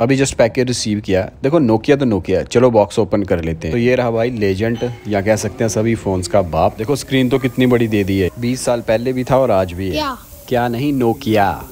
अभी just package receive किया देखो नोकिया तो नोकिया चलो बॉक्स ओपन कर लेते हैं तो ये रहा भाई लेजेंड या कह सकते हैं सभी फोन्स का बाप देखो स्क्रीन तो कितनी बड़ी दे दी है बीस साल पहले भी था और आज भी है क्या, क्या नहीं नोकिया